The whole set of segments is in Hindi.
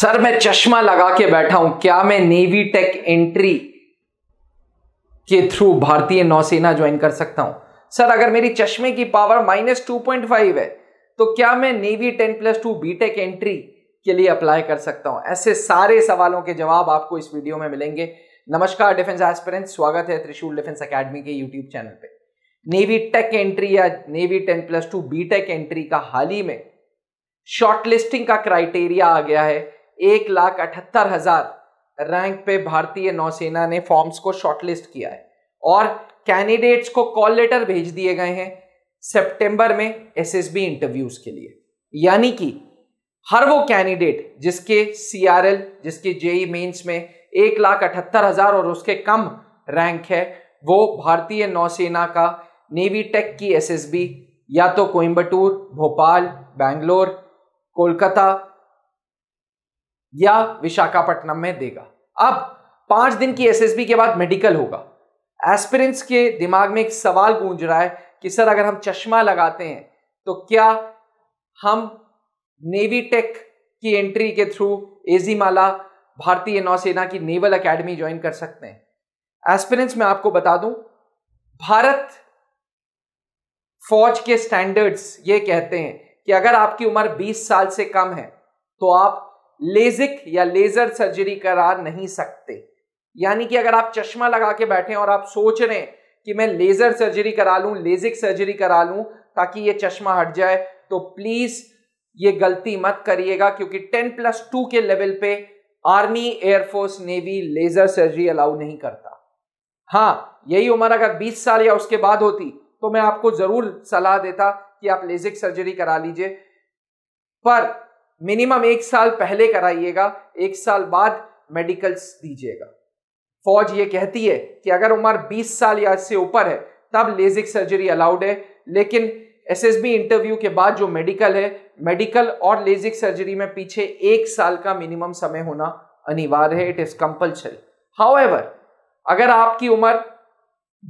सर मैं चश्मा लगा के बैठा हूं क्या मैं नेवी टेक एंट्री के थ्रू भारतीय नौसेना ज्वाइन कर सकता हूं सर अगर मेरी चश्मे की power minus two point five है तो क्या मैं navy ten plus two BTech entry के लिए अप्लाई कर सकता हूं ऐसे सारे सवालों के जवाब आपको इस वीडियो में मिलेंगे नमस्कार डिफेंस एस्पिरेंट स्वागत है त्रिशूल डिफेंस अकेडमी के यूट्यूब चैनल पे नेवी टेक एंट्री या navy ten plus two B tech entry का हाल ही में शॉर्टलिस्टिंग का क्राइटेरिया आ गया है एक लाख अठहत्तर हजार रैंक पे भारतीय नौसेना ने फॉर्म्स को शॉर्टलिस्ट किया है और कैंडिडेट्स को कॉल लेटर भेज दिए गए हैं सितंबर में एसएसबी इंटरव्यूज के लिए यानी कि हर वो कैंडिडेट जिसके सी आर एल जिसके जेई मेन्स e में एक लाख अठहत्तर हजार और उसके कम रैंक है वो भारतीय नौसेना का नेवी टेक की एस एस बी या तो कोयम्बटूर भोपाल बैंगलोर कोलकाता या विशाखापट्टनम में देगा अब पांच दिन की एस एस बी के बाद मेडिकल होगा एस्पिरेंट्स के दिमाग में एक सवाल गूंज रहा है कि सर अगर हम चश्मा लगाते हैं तो क्या हम नेवी टेक की एंट्री के थ्रू एजीमाला भारतीय नौसेना की नेवल एकेडमी ज्वाइन कर सकते हैं एस्पिरेंस में आपको बता दूं भारत फौज के स्टैंडर्ड्स ये कहते हैं कि अगर आपकी उम्र 20 साल से कम है तो आप लेजिक या लेजर सर्जरी करा नहीं सकते यानी कि अगर आप चश्मा लगा के बैठे और आप सोच रहे हैं कि मैं लेजर सर्जरी करा लूं लेजिक सर्जरी करा लूं ताकि ये चश्मा हट जाए तो प्लीज ये गलती मत करिएगा क्योंकि टेन प्लस टू के लेवल पे army air force navy laser surgery allow नहीं करता हाँ यही उम्र अगर 20 साल या उसके बाद होती तो मैं आपको जरूर सलाह देता कि आप लेजिक सर्जरी करा लीजिए पर मिनिमम एक साल पहले कराइएगा एक साल बाद मेडिकल्स दीजिएगा फौज ये कहती है कि अगर उम्र 20 साल या इससे ऊपर है तब लेजिक सर्जरी अलाउड है लेकिन एसएसबी इंटरव्यू के बाद जो मेडिकल है मेडिकल और लेजिक सर्जरी में पीछे एक साल का मिनिमम समय होना अनिवार्य है इट इज कंपल्सरी हाउ अगर आपकी उम्र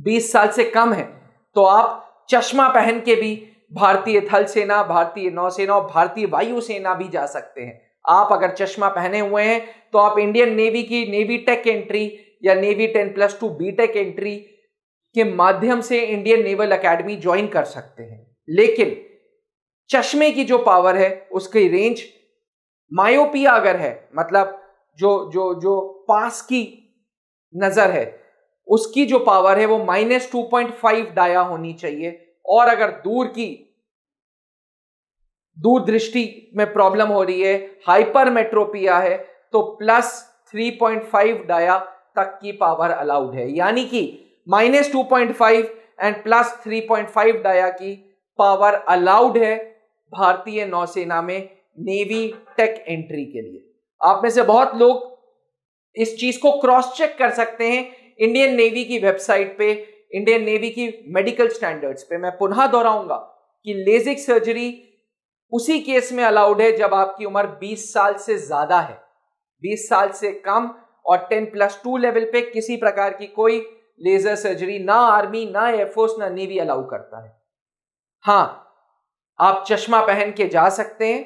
20 साल से कम है तो आप चश्मा पहन के भी भारतीय थल सेना भारतीय नौसेना और भारतीय वायुसेना भी जा सकते हैं आप अगर चश्मा पहने हुए हैं तो आप इंडियन नेवी की नेवी टेक एंट्री या navy ten plus two B tech entry के माध्यम से इंडियन नेवल अकेडमी ज्वाइन कर सकते हैं लेकिन चश्मे की जो पावर है उसकी रेंज मायोपिया अगर है मतलब जो जो जो पास की नज़र है उसकी जो पावर है वो minus two point five dia होनी चाहिए और अगर दूर की दूर दृष्टि में प्रॉब्लम हो रही है हाइपरमेट्रोपिया है तो plus three point five dia तक की पावर अलाउड है यानी कि minus two point five and plus three point five dia की पावर अलाउड है भारतीय नौसेना में नेवी टेक एंट्री के लिए आप में से बहुत लोग इस चीज को क्रॉस चेक कर सकते हैं इंडियन नेवी की वेबसाइट पे इंडियन नेवी की मेडिकल स्टैंडर्ड्स पे मैं पुनः दोहराऊंगा कि लेजिक सर्जरी उसी केस में अलाउड है जब आपकी उम्र 20 साल से ज्यादा है 20 साल से कम और 10 प्लस टू लेवल पे किसी प्रकार की कोई लेजर सर्जरी ना आर्मी ना एयरफोर्स ना नेवी अलाउ करता है हाँ आप चश्मा पहन के जा सकते हैं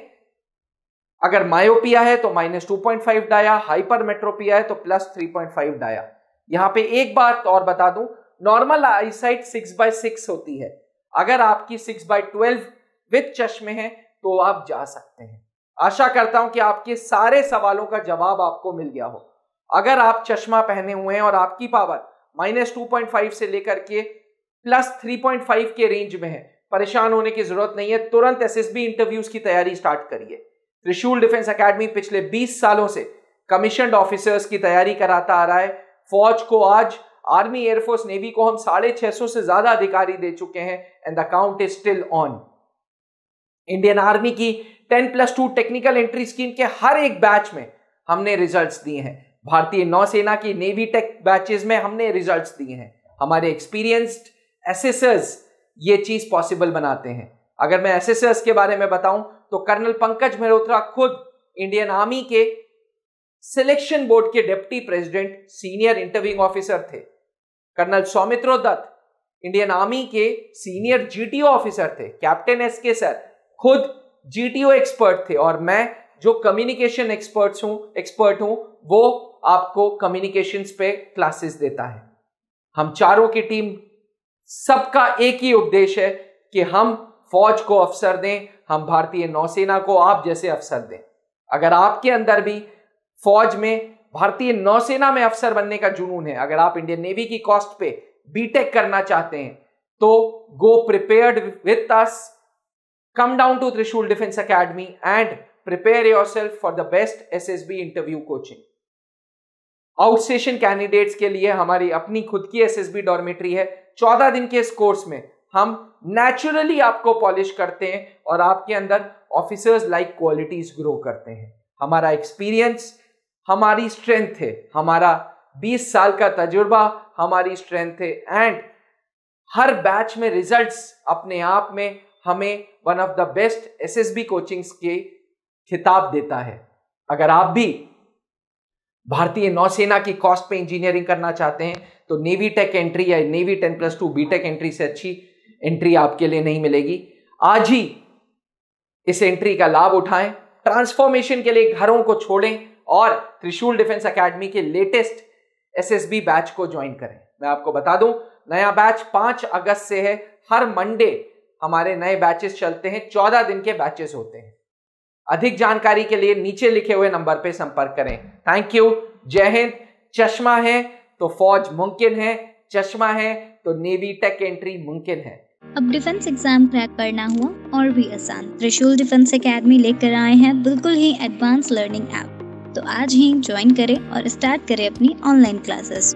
अगर मायोपिया है तो minus two point five dia hypermetropia है तो plus three point five dia यहां पे एक बात और बता दूं normal eyesight six by six होती है अगर आपकी सिक्स बाय ट्वेल्व विथ चश्मे हैं तो आप जा सकते हैं आशा करता हूं कि आपके सारे सवालों का जवाब आपको मिल गया हो अगर आप चश्मा पहने हुए हैं और आपकी power minus two point five से लेकर के प्लस थ्री पॉइंट फाइव के रेंज में है परेशान होने की जरूरत नहीं है तुरंत एस एस बी इंटरव्यूज की तैयारी स्टार्ट करिए त्रिशूल डिफेंस अकेडमी पिछले 20 सालों से कमीशन ऑफिसर्स की तैयारी कराता आ रहा है फौज को आज आर्मी एयरफोर्स नेवी को हम साढ़े छह सौ से ज्यादा अधिकारी दे चुके हैं and the count is still on Indian army की ten plus two technical entry scheme के हर एक बैच में हमने रिजल्ट्स दिए हैं भारतीय नौसेना की नेवी टेक बैचेस में हमने रिजल्ट्स दिए हैं हमारे एक्सपीरियंस्ड एसेसर्स ये चीज पॉसिबल बनाते हैं अगर मैं एस के बारे में बताऊं तो कर्नल पंकज मेहरोत्रा खुद इंडियन आर्मी के सिलेक्शन बोर्ड के deputy president senior interviewing officer थे colonel Soumitro Dutt Indian army के सीनियर जीटीओ ऑफिसर थे कैप्टन एस के सर खुद जीटीओ एक्सपर्ट थे और मैं जो कम्युनिकेशन एक्सपर्ट हूं एक्सपर्ट हूं वो आपको कम्युनिकेशन पे क्लासेस देता है हम चारों की टीम सबका एक ही उपदेश है कि हम फौज को अफसर दें हम भारतीय नौसेना को आप जैसे अफसर दें अगर आपके अंदर भी फौज में भारतीय नौसेना में अफसर बनने का जुनून है अगर आप इंडियन नेवी की कॉस्ट पे बीटेक करना चाहते हैं तो go prepared with us come down to Trishul defence academy and prepare yourself for the best S S B interview coaching outstation candidates के लिए हमारी अपनी खुद की एस एस बी डॉर्मेट्री है चौदह दिन के इस कोर्स में हम नेचुरली आपको पॉलिश करते हैं और आपके अंदर ऑफिसर्स लाइक क्वालिटीज ग्रो करते हैं हमारा एक्सपीरियंस हमारी स्ट्रेंथ है हमारा 20 साल का तजुर्बा हमारी स्ट्रेंथ है एंड हर बैच में रिजल्ट्स अपने आप में हमें one of the best SSB coachings के खिताब देता है अगर आप भी भारतीय नौसेना की कॉस्ट पे इंजीनियरिंग करना चाहते हैं तो नेवी टेक एंट्री या navy ten plus two B tech entry से अच्छी एंट्री आपके लिए नहीं मिलेगी आज ही इस एंट्री का लाभ उठाएं ट्रांसफॉर्मेशन के लिए घरों को छोड़ें और त्रिशूल डिफेंस एकेडमी के लेटेस्ट एसएसबी बैच को ज्वाइन करें मैं आपको बता दूं नया बैच पांच अगस्त से है हर मंडे हमारे नए बैचेस चलते हैं चौदह दिन के बैचेस होते हैं अधिक जानकारी के लिए नीचे लिखे हुए नंबर पर संपर्क करें थैंक यू जय हिंद चश्मा है तो फौज मुमकिन है चश्मा है तो नेवी टेक एंट्री मुमकिन है अब डिफेंस एग्जाम क्रैक करना हुआ और भी आसान त्रिशूल डिफेंस एकेडमी लेकर आए हैं बिल्कुल ही एडवांस लर्निंग ऐप तो आज ही ज्वाइन करें और स्टार्ट करें अपनी ऑनलाइन क्लासेस